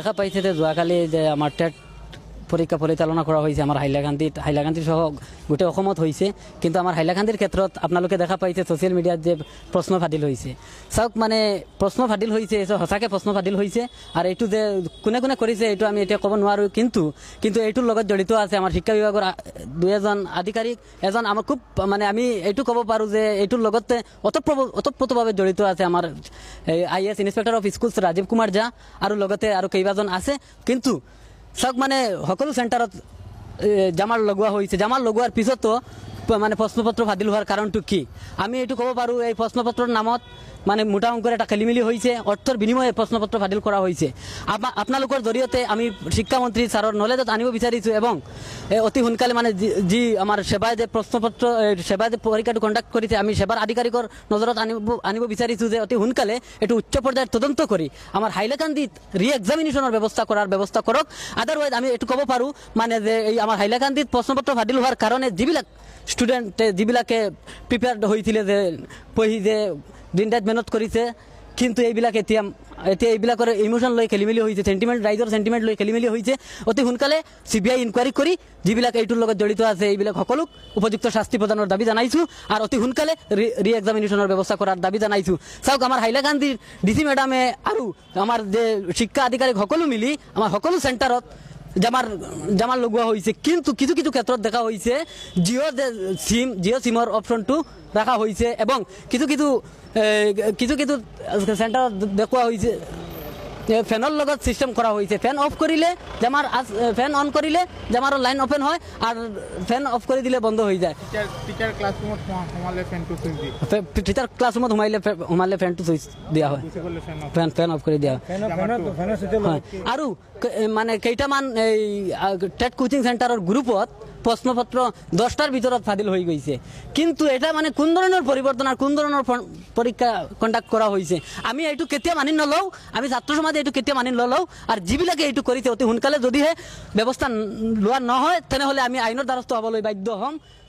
দেখা পাইছে যে যোৱাকালি যে আমাৰ টেট পৰীক্ষা পৰিচালনা কৰা হৈছে আমাৰ হাইলাকান্দিত হাইলাকান্দি সহ গোটেই অসমত হৈছে কিন্তু আমাৰ হাইলাকান্দিৰ ক্ষেত্ৰত আপোনালোকে দেখা পাইছে ছ'চিয়েল মিডিয়াত যে প্ৰশ্ন ফাটিল হৈছে চাওক মানে প্ৰশ্ন ফাটিল হৈছে সঁচাকৈ প্ৰশ্ন ফাটিল হৈছে আৰু এইটো যে কোনে কোনে কৰিছে এইটো আমি এতিয়া ক'ব নোৱাৰোঁ কিন্তু কিন্তু এইটোৰ লগত জড়িত আছে আমাৰ শিক্ষা বিভাগৰ দুই এজন আধিকাৰীক এজন আমাৰ খুব মানে আমি এইটো ক'ব পাৰোঁ যে এইটোৰ লগতে অতঃপ্ৰতভাৱে জড়িত আছে আমাৰ এই I S inspector of schools Rajiv Kumar Jha আৰু লগতে আৰু কেইবাজন আছে কিন্তু চাওক মানে সকলো চেণ্টাৰত জামাল লগোৱা হৈছে জামাল লগোৱাৰ পিছতো মানে প্ৰশ্নপত্ৰ ফাদিল হোৱাৰ কাৰণটো কি আমি এইটো ক'ব পাৰোঁ এই প্ৰশ্নপত্ৰৰ নামত মানে মোটা অঙ্কের একটা খেলিমেলি হয়েছে অর্থর বিনিময়ে প্রশ্নপত্র ফাটিল করা হয়েছে আপনার জড়িয়ে আমি শিক্ষামন্ত্রী স্যারের নলেজত আনিব বিচারিছোঁ এবং অতি সোনকালে মানে যি আমাৰ সেবায় যে প্ৰশ্নপত্ৰ সেবায় যে পৰীক্ষাটো কন্ডাক্ট কৰিছে আমি সেৱাৰ আধিকাৰিকৰ নজৰত আনিব আনিব বিচাৰিছোঁ যে অতি সোনকালে এইটো উচ্চ পৰ্যায়ত তদন্ত কৰি আমাৰ হাইলাকান্দিত রি এক্সামিনেশনের ব্যৱস্থা কৰাৰ ব্যৱস্থা কৰক আদারওয়াইজ আমি এইটো ক'ব পাৰোঁ মানে যে এই আমাৰ হাইলাকান্দিত প্ৰশ্নপত্ৰ ফাটিল হোৱাৰ কাৰণে যিবিলাক ষ্টুডেণ্টে যিবিলাকে প্ৰিপেয়াৰ্ড হৈছিলে যে পঢ়ি যে দিন ৰাইট মেহনত কৰিছে কিন্তু এইবিলাক এতিয়া এতিয়া এইবিলাকৰ ইমোশ্যন লৈ খেলি মেলি হৈছে চেণ্টিমেণ্ট ৰাইজৰ চেণ্টিমেণ্ট লৈ খেলি মেলি হৈছে অতি সোনকালে চি বি আই ইনকুৱাৰী কৰি যিবিলাক এইটোৰ লগত জড়িত আছে এইবিলাক সকলোক উপযুক্ত শাস্তি প্ৰদানৰ দাবী জনাইছোঁ আৰু অতি সোনকালে ৰি এক্সামিনেশ্যনৰ ব্যৱস্থা কৰাৰ দাবী জনাইছোঁ চাওক আমাৰ হাইলাকান্দিৰ ডি চি মেডামে আৰু আমাৰ যে শিক্ষা আধিকাৰীক সকলো মিলি আমাৰ সকলো চেণ্টাৰত জামার জামার লগোৱা হৈছে কিন্তু কিছু কিছু ক্ষেত্ৰত দেখা হৈছে জিঅ' সিম জিঅ' সিমৰ অপশ্যনটো ৰাখা হৈছে এবং কিছু কিছু কিছু কিছু চেণ্টাৰত দেখুওৱা হৈছে ফেনৰ লগত চিষ্টেম কৰা হৈছে ফেন অফ কৰিলে যে আমাৰ ফেন অন কৰিলে যে আমাৰ লাইন অপেন হয় আৰু ফেন অফ কৰি দিলে বন্ধ হৈ যায় টিচাৰ ক্লাছৰুমত সোমালে সোমালে ফেনটো চুইচ দিয়া হয় ফেন ফেন অফ কৰি দিয়া হয় আৰু মানে কেইটামান এই টেট কোচিং চেণ্টাৰৰ গ্ৰুপত প্ৰশ্নপত্ৰ দহটাৰ ভিতৰত ফাদিল হৈ গৈছে কিন্তু এটা মানে কোন ধৰণৰ পৰিৱৰ্তন আৰু কোন ধৰণৰ পৰীক্ষা কণ্ডাক্ট কৰা হৈছে আমি এইটো কেতিয়া মানি নলওঁ আমি ছাত্ৰ সমাজে এইটো কেতিয়া মানি নলওঁ আৰু যিবিলাকে এইটো কৰিছে অতি সোনকালে যদিহে ব্যৱস্থা লোৱা নহয় তেনেহ'লে আমি আইনৰ দ্বাৰস্থ হ'বলৈ বাধ্য হ'ম